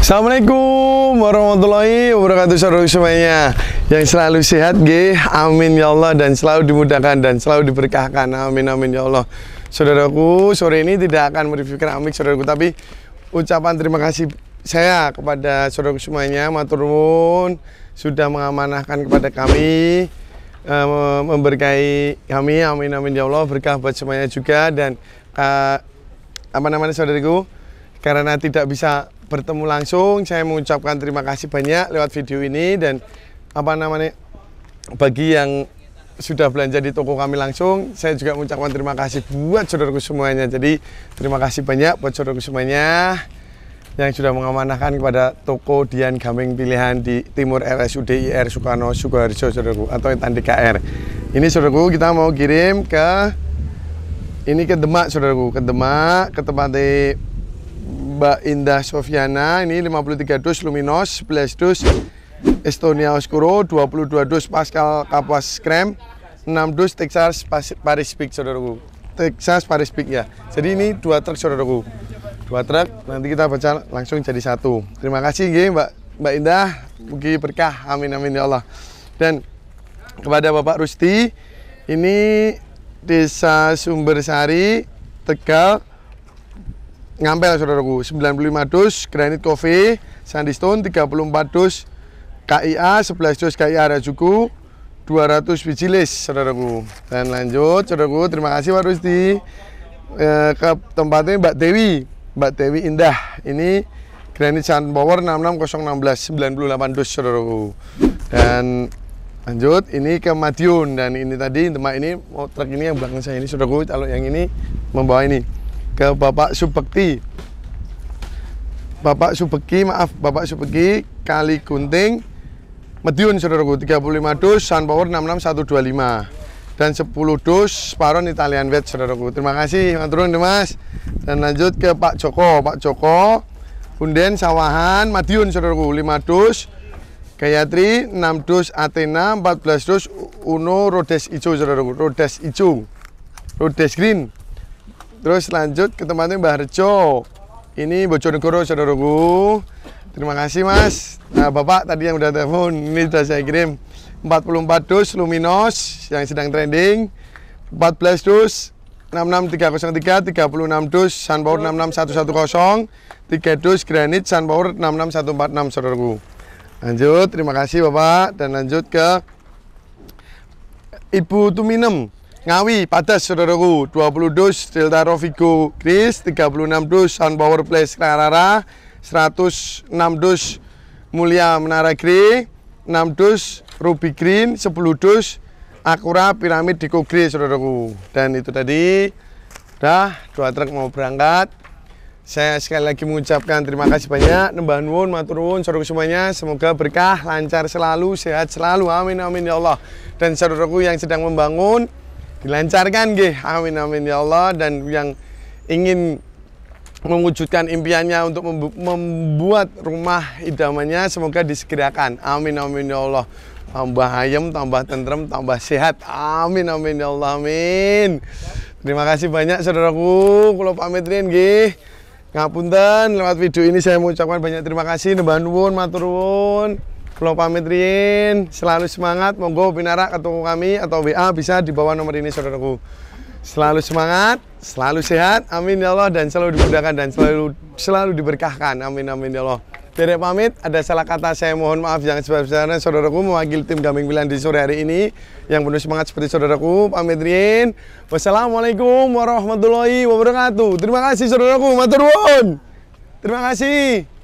Assalamualaikum warahmatullahi wabarakatuh saudara semuanya Yang selalu sehat G, amin ya Allah Dan selalu dimudahkan dan selalu diberkahkan Amin amin ya Allah Saudaraku sore ini tidak akan mereview keramik saudaraku Tapi ucapan terima kasih saya kepada saudara semuanya Maturun sudah mengamanahkan kepada kami e, Memberkahi kami amin amin ya Allah Berkah buat semuanya juga dan e, Apa namanya saudaraku Karena tidak bisa bertemu langsung saya mengucapkan terima kasih banyak lewat video ini dan apa namanya bagi yang sudah belanja di toko kami langsung saya juga mengucapkan terima kasih buat saudaraku semuanya jadi terima kasih banyak buat saudaraku semuanya yang sudah mengamanahkan kepada toko Dian Gaming pilihan di Timur RSUD IR Sukarno Sukoharjo saudaraku atau Intan KR ini saudaraku kita mau kirim ke ini ke Demak saudaraku ke Demak ke tempat di Mbak Indah Sofiana ini 53 dus Luminos, 11 dus Estonia Oscuro, 22 dus Pascal Kapas Krem, 6 dus Texas Paris Peak saudaraku. Texas Paris Peak ya. Jadi ini dua truk saudaraku. Dua truk nanti kita baca langsung jadi satu. Terima kasih nggih Mbak Mbak Indah, mungkin berkah. Amin amin ya Allah. Dan kepada Bapak Rusti ini Desa Sumbersari Tegal ngampel saudaraku 95 dus granit coffee sandstone 34 dus KIA 11 dus KIA Rajuku 200 biji list saudaraku dan lanjut saudaraku terima kasih Pak Rusdi e, ke tempatnya Mbak Dewi Mbak Dewi Indah ini granit sun power 66016 98 dus saudaraku dan lanjut ini ke Madiun dan ini tadi teman ini mau oh, truk ini yang belakang saya ini saudaraku kalau yang ini membawa ini ke Bapak Subekti. Bapak Subeki, maaf, Bapak Subeki, Kali Gunting, Medion saudaraku, 35 dus, Power 66125 dan 10 dus paron Italian Vet, saudaraku. Terima kasih, turun Mas. Dan lanjut ke Pak Joko, Pak Joko, Hunden Sawahan, Madiun, saudaraku, 5 dus, Gayatri, 6 dus Athena, 14 dus Uno Rodes Ijo, saudaraku, Rodes Ijo, Rodes Green, Terus lanjut ke tempatnya Mbah Rejo. Ini Bojonegoro, saudaraku. Terima kasih, Mas. Nah, Bapak tadi yang udah telepon, ini sudah saya kirim. 44 dus Luminos yang sedang trending. 14 dus 66303, 36 dus Sunpower 66110, 3 dus Granit Sunpower 66146, saudaraku. Lanjut, terima kasih Bapak. Dan lanjut ke Ibu Tuminem. Ngawi, Padas saudaraku 20 dus Deltaro Vigo Chris 36 dus Sun Power Place Rarara 106 dus Mulia Menara Grey 6 dus Ruby Green 10 dus Akura Piramid Diko Grey saudaraku dan itu tadi dah, dua truk mau berangkat saya sekali lagi mengucapkan terima kasih banyak nembah nuwun matur nuwun saudaraku semuanya semoga berkah lancar selalu sehat selalu amin amin ya Allah dan saudaraku yang sedang membangun dilancarkan gih Amin amin ya Allah dan yang ingin mewujudkan impiannya untuk membuat rumah idamannya semoga disegerakan. Amin amin ya Allah. Tambah ayam, tambah tentrem, tambah sehat. Amin amin ya Allah. Amin. Terima kasih banyak saudaraku. Kalau pamit rin nggih. Ngapunten lewat video ini saya mengucapkan banyak terima kasih. Nembahan nuwun, matur nuwun. Kulo pamit Rin, selalu semangat. Monggo binara ketemu kami atau WA bisa di bawah nomor ini saudaraku. Selalu semangat, selalu sehat. Amin ya Allah dan selalu dimudahkan dan selalu selalu diberkahkan. Amin amin ya Allah. Dere pamit, ada salah kata saya mohon maaf yang sebesar-besarnya saudaraku mewakili tim Gaming Milan di sore hari ini yang penuh semangat seperti saudaraku, pamit Rin. Wassalamualaikum warahmatullahi wabarakatuh. Terima kasih saudaraku, matur Terima kasih.